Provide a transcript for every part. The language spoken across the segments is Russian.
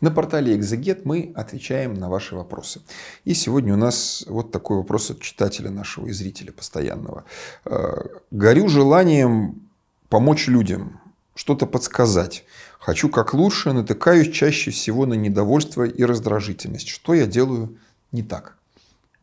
На портале Exeget мы отвечаем на ваши вопросы. И сегодня у нас вот такой вопрос от читателя нашего и зрителя постоянного. Э, Горю желанием помочь людям, что-то подсказать. Хочу как лучше, натыкаюсь чаще всего на недовольство и раздражительность. Что я делаю не так?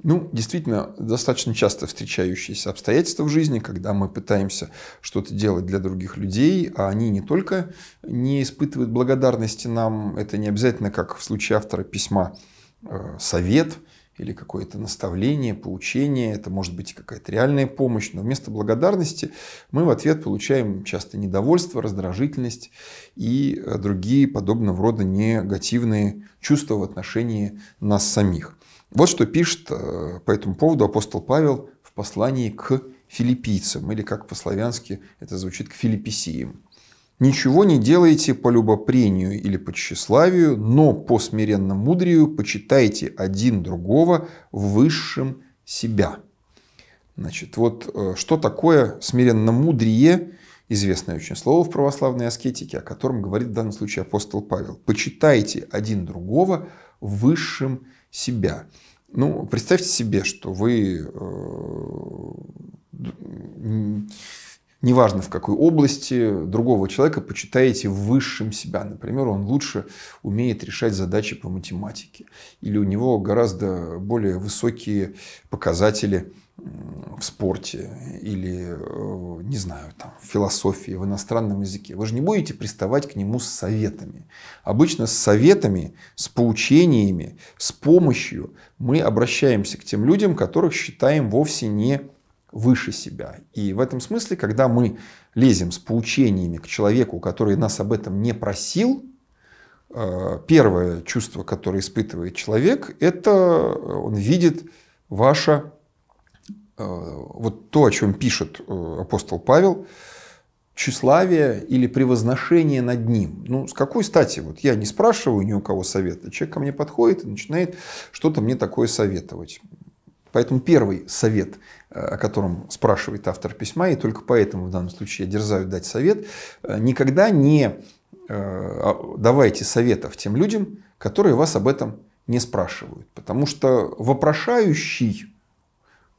Ну, действительно, достаточно часто встречающиеся обстоятельства в жизни, когда мы пытаемся что-то делать для других людей, а они не только не испытывают благодарности нам, это не обязательно, как в случае автора письма, э, совет – или какое-то наставление, поучение, это может быть какая-то реальная помощь, но вместо благодарности мы в ответ получаем часто недовольство, раздражительность и э, другие подобного рода негативные чувства в отношении нас самих. Вот что пишет э, по этому поводу апостол Павел в послании к филиппийцам, или как по-славянски это звучит, к филипписиям. Ничего не делайте по любопрению или по тщеславию, но по смиренному мудрию почитайте один другого высшим себя. Значит, вот э, что такое смиренно мудрие, известное очень слово в православной аскетике, о котором говорит в данном случае апостол Павел. Почитайте один другого высшим себя. Ну, представьте себе, что вы э, неважно в какой области, другого человека почитаете высшим себя. Например, он лучше умеет решать задачи по математике. Или у него гораздо более высокие показатели в спорте или, э, не знаю, там, в философии, в иностранном языке. Вы же не будете приставать к нему с советами. Обычно с советами, с поучениями, с помощью мы обращаемся к тем людям, которых считаем вовсе не выше себя. И в этом смысле, когда мы лезем с поучениями к человеку, который нас об этом не просил, э, первое чувство, которое испытывает человек, это э, он видит ваше, э, вот то, о чем пишет апостол Павел, тщеславие или превозношение над ним. Ну, с какой стати? Вот я не спрашиваю ни у кого совета. Человек ко мне подходит и начинает что-то мне такое советовать. Поэтому первый совет, э, о котором спрашивает автор письма, и только поэтому в данном случае я дерзаю дать совет, э, никогда не э, а, давайте советов тем людям, которые вас об этом не спрашивают. Потому что вопрошающий,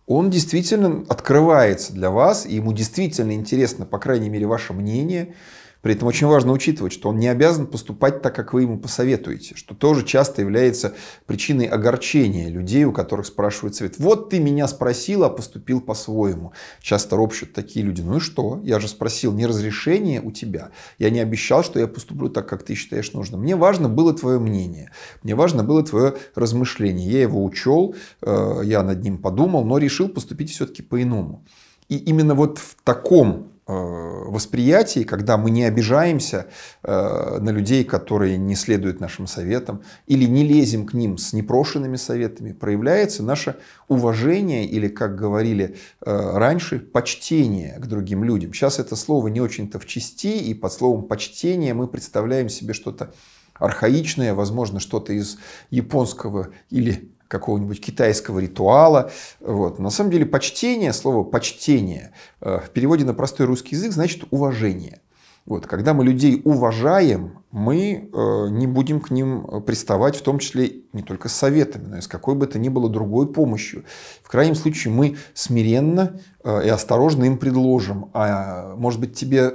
он действительно открывается для вас, и ему действительно интересно, по крайней мере, ваше мнение, при этом очень важно учитывать, что он не обязан поступать так, как вы ему посоветуете, что тоже часто является причиной огорчения людей, у которых спрашивают совет. Вот ты меня спросил, а поступил по-своему. Часто ропщут такие люди. Ну и что? Я же спросил не разрешение у тебя. Я не обещал, что я поступлю так, как ты считаешь нужным. Мне важно было твое мнение. Мне важно было твое размышление. Я его учел, э, я над ним подумал, но решил поступить все-таки по-иному. И именно вот в таком Э, восприятии, когда мы не обижаемся э, на людей, которые не следуют нашим советам, или не лезем к ним с непрошенными советами, проявляется наше уважение или, как говорили э, раньше, почтение к другим людям. Сейчас это слово не очень-то в чести, и под словом почтение мы представляем себе что-то архаичное, возможно, что-то из японского или какого-нибудь китайского ритуала. Вот. На самом деле почтение, слово почтение э, в переводе на простой русский язык значит уважение. Вот. Когда мы людей уважаем, мы э, не будем к ним приставать, в том числе не только с советами, но и с какой бы то ни было другой помощью. В крайнем случае мы смиренно э, и осторожно им предложим, а может быть тебе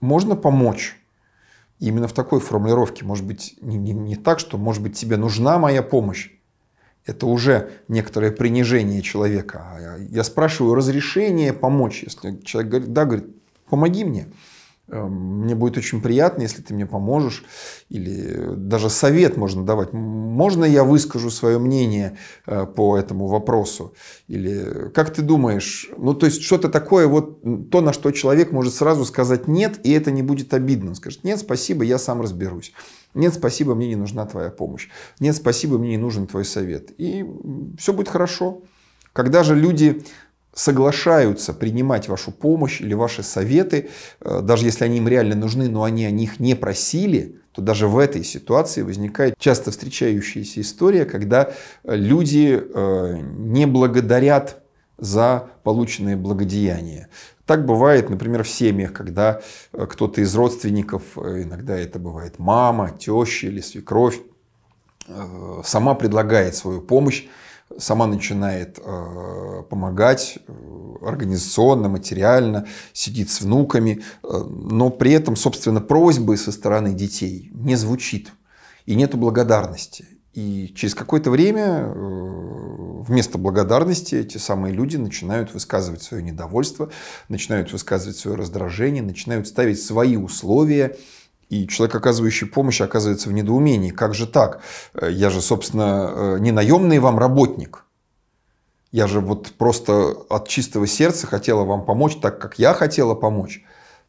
можно помочь? Именно в такой формулировке, может быть, не, не, не так, что, может быть, тебе нужна моя помощь, это уже некоторое принижение человека. А я спрашиваю разрешение помочь, если человек говорит, да, говорит, помоги мне. Эм, мне будет очень приятно, если ты мне поможешь, или даже совет можно давать. Можно я выскажу свое мнение э, по этому вопросу? Или как ты думаешь? Ну, то есть что-то такое, вот то, на что человек может сразу сказать нет, и это не будет обидно. Он скажет, нет, спасибо, я сам разберусь. Нет, спасибо, мне не нужна твоя помощь. Нет, спасибо, мне не нужен твой совет. И все будет хорошо. Когда же люди соглашаются принимать вашу помощь или ваши советы, э, даже если они им реально нужны, но они о них не просили, то даже в этой ситуации возникает часто встречающаяся история, когда э, люди э, не благодарят за полученные благодеяния. Так бывает, например, в семьях, когда кто-то из родственников, иногда это бывает мама, теща или свекровь, сама предлагает свою помощь сама начинает э, помогать э, организационно, материально, сидит с внуками, э, но при этом, собственно, просьбы со стороны детей не звучит и нету благодарности. И через какое-то время вместо благодарности эти самые люди начинают высказывать свое недовольство, начинают высказывать свое раздражение, начинают ставить свои условия, и человек, оказывающий помощь, оказывается в недоумении. Как же так? Э, я же, собственно, э, не наемный вам работник. Я же вот просто от чистого сердца хотела вам помочь, так как я хотела помочь.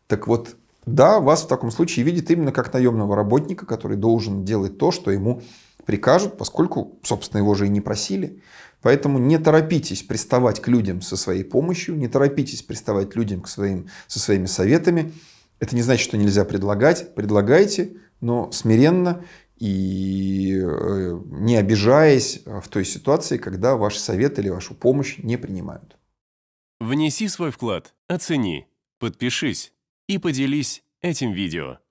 Так вот, да, вас в таком случае видит именно как наемного работника, который должен делать то, что ему прикажут, поскольку, собственно, его же и не просили. Поэтому не торопитесь приставать к людям со своей помощью, не торопитесь приставать людям к своим, со своими советами. Это не значит, что нельзя предлагать. Предлагайте, но смиренно и э, не обижаясь э, в той ситуации, когда ваш совет или вашу помощь не принимают. Внеси свой вклад, оцени, подпишись и поделись этим видео.